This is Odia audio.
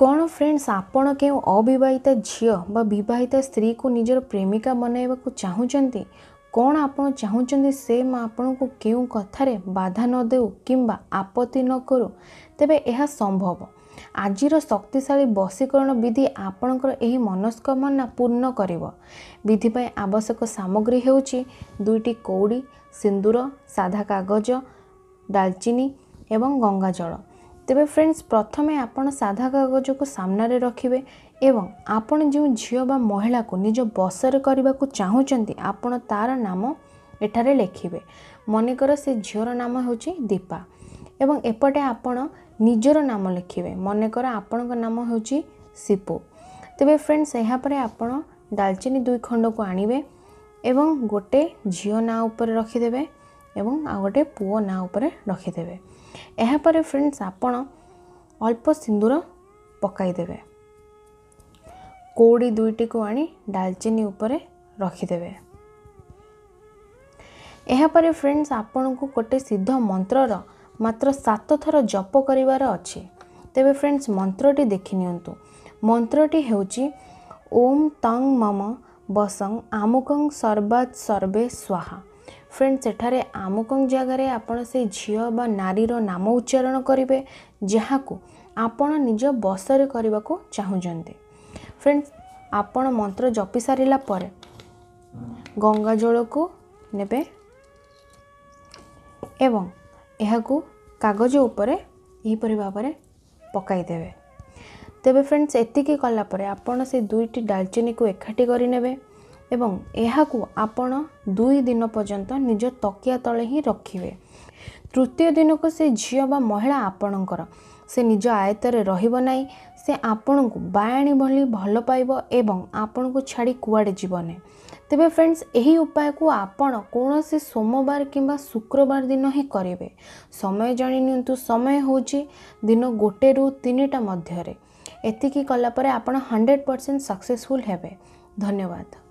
କ'ଣ ଫ୍ରେଣ୍ଡସ୍ ଆପଣ କେଉଁ ଅବିବାହିତା ଝିଅ ବା ବିବାହିତା ସ୍ତ୍ରୀକୁ ନିଜର ପ୍ରେମିକା ବନାଇବାକୁ ଚାହୁଁଛନ୍ତି କ'ଣ ଆପଣ ଚାହୁଁଛନ୍ତି ସେ ମା ଆପଣଙ୍କୁ କେଉଁ କଥାରେ ବାଧା ନ ଦେଉ କିମ୍ବା ଆପତ୍ତି ନ କରୁ ତେବେ ଏହା ସମ୍ଭବ ଆଜିର ଶକ୍ତିଶାଳୀ ବଶୀକରଣ ବିଧି ଆପଣଙ୍କର ଏହି ମନସ୍କାମନା ପୂର୍ଣ୍ଣ କରିବ ବିଧି ପାଇଁ ଆବଶ୍ୟକ ସାମଗ୍ରୀ ହେଉଛି ଦୁଇଟି କଉଡ଼ି ସିନ୍ଦୁର ସାଧା କାଗଜ ଡାଲଚିନି ଏବଂ ଗଙ୍ଗାଜଳ ତେବେ ଫ୍ରେଣ୍ଡସ୍ ପ୍ରଥମେ ଆପଣ ସାଧା କାଗଜକୁ ସାମ୍ନାରେ ରଖିବେ ଏବଂ ଆପଣ ଯେଉଁ ଝିଅ ବା ମହିଳାକୁ ନିଜ ବସରେ କରିବାକୁ ଚାହୁଁଛନ୍ତି ଆପଣ ତା'ର ନାମ ଏଠାରେ ଲେଖିବେ ମନେକର ସେ ଝିଅର ନାମ ହେଉଛି ଦୀପା ଏବଂ ଏପଟେ ଆପଣ ନିଜର ନାମ ଲେଖିବେ ମନେକର ଆପଣଙ୍କ ନାମ ହେଉଛି ସିପୁ ତେବେ ଫ୍ରେଣ୍ଡସ୍ ଏହାପରେ ଆପଣ ଡାଲଚିନି ଦୁଇ ଖଣ୍ଡକୁ ଆଣିବେ ଏବଂ ଗୋଟେ ଝିଅ ନାଁ ଉପରେ ରଖିଦେବେ ଏବଂ ଆଉ ଗୋଟେ ପୁଅ ନାଁ ଉପରେ ରଖିଦେବେ ଏହାପରେ ଫ୍ରେଣ୍ଡସ୍ ଆପଣ ଅଳ୍ପ ସିନ୍ଦୁର ପକାଇଦେବେ କୋଡ଼ି ଦୁଇଟିକୁ ଆଣି ଡାଲଚିନି ଉପରେ ରଖିଦେବେ ଏହାପରେ ଫ୍ରେଣ୍ଡସ୍ ଆପଣଙ୍କୁ ଗୋଟେ ସିଦ୍ଧ ମନ୍ତ୍ରର ମାତ୍ର ସାତ ଥର ଜପ କରିବାର ଅଛି ତେବେ ଫ୍ରେଣ୍ଡସ୍ ମନ୍ତ୍ରଟି ଦେଖିନିଅନ୍ତୁ ମନ୍ତ୍ରଟି ହେଉଛି ଓମ୍ ତଙ୍ଗ୍ ମମ ବସଂ ଆମୁକଂ ସର୍ବାତ୍ ସର୍ବେ ସ୍ୱାହା ଫ୍ରେଣ୍ଡ ସେଠାରେ ଆମକଙ୍କ ଜାଗାରେ ଆପଣ ସେଇ ଝିଅ ବା ନାରୀର ନାମ ଉଚ୍ଚାରଣ କରିବେ ଯାହାକୁ ଆପଣ ନିଜ ବସରେ କରିବାକୁ ଚାହୁଁଛନ୍ତି ଫ୍ରେଣ୍ଡ ଆପଣ ମନ୍ତ୍ର ଜପି ସାରିଲା ପରେ ଗଙ୍ଗା ଜଳକୁ ନେବେ ଏବଂ ଏହାକୁ କାଗଜ ଉପରେ ଏହିପରି ଭାବରେ ପକାଇଦେବେ ତେବେ ଫ୍ରେଣ୍ଡସ୍ ଏତିକି କଲା ପରେ ଆପଣ ସେ ଦୁଇଟି ଡାଲଚିନିକୁ ଏକାଠି କରିନେବେ ଏବଂ ଏହାକୁ ଆପଣ ଦୁଇ ଦିନ ପର୍ଯ୍ୟନ୍ତ ନିଜ ତକିଆ ତଳେ ହିଁ ରଖିବେ ତୃତୀୟ ଦିନକୁ ସେ ଝିଅ ବା ମହିଳା ଆପଣଙ୍କର ସେ ନିଜ ଆୟତ୍ତରେ ରହିବ ନାହିଁ ସେ ଆପଣଙ୍କୁ ବାୟାଣୀ ଭଳି ଭଲ ପାଇବ ଏବଂ ଆପଣଙ୍କୁ ଛାଡ଼ି କୁଆଡ଼େ ଯିବ ନାହିଁ ତେବେ ଫ୍ରେଣ୍ଡସ୍ ଏହି ଉପାୟକୁ ଆପଣ କୌଣସି ସୋମବାର କିମ୍ବା ଶୁକ୍ରବାର ଦିନ ହିଁ କରିବେ ସମୟ ଜାଣି ନିଅନ୍ତୁ ସମୟ ହେଉଛି ଦିନ ଗୋଟେରୁ ତିନିଟା ମଧ୍ୟରେ ଏତିକି କଲା ପରେ ଆପଣ ହଣ୍ଡ୍ରେଡ଼ ପରସେଣ୍ଟ ସକ୍ସେସଫୁଲ୍ ହେବେ ଧନ୍ୟବାଦ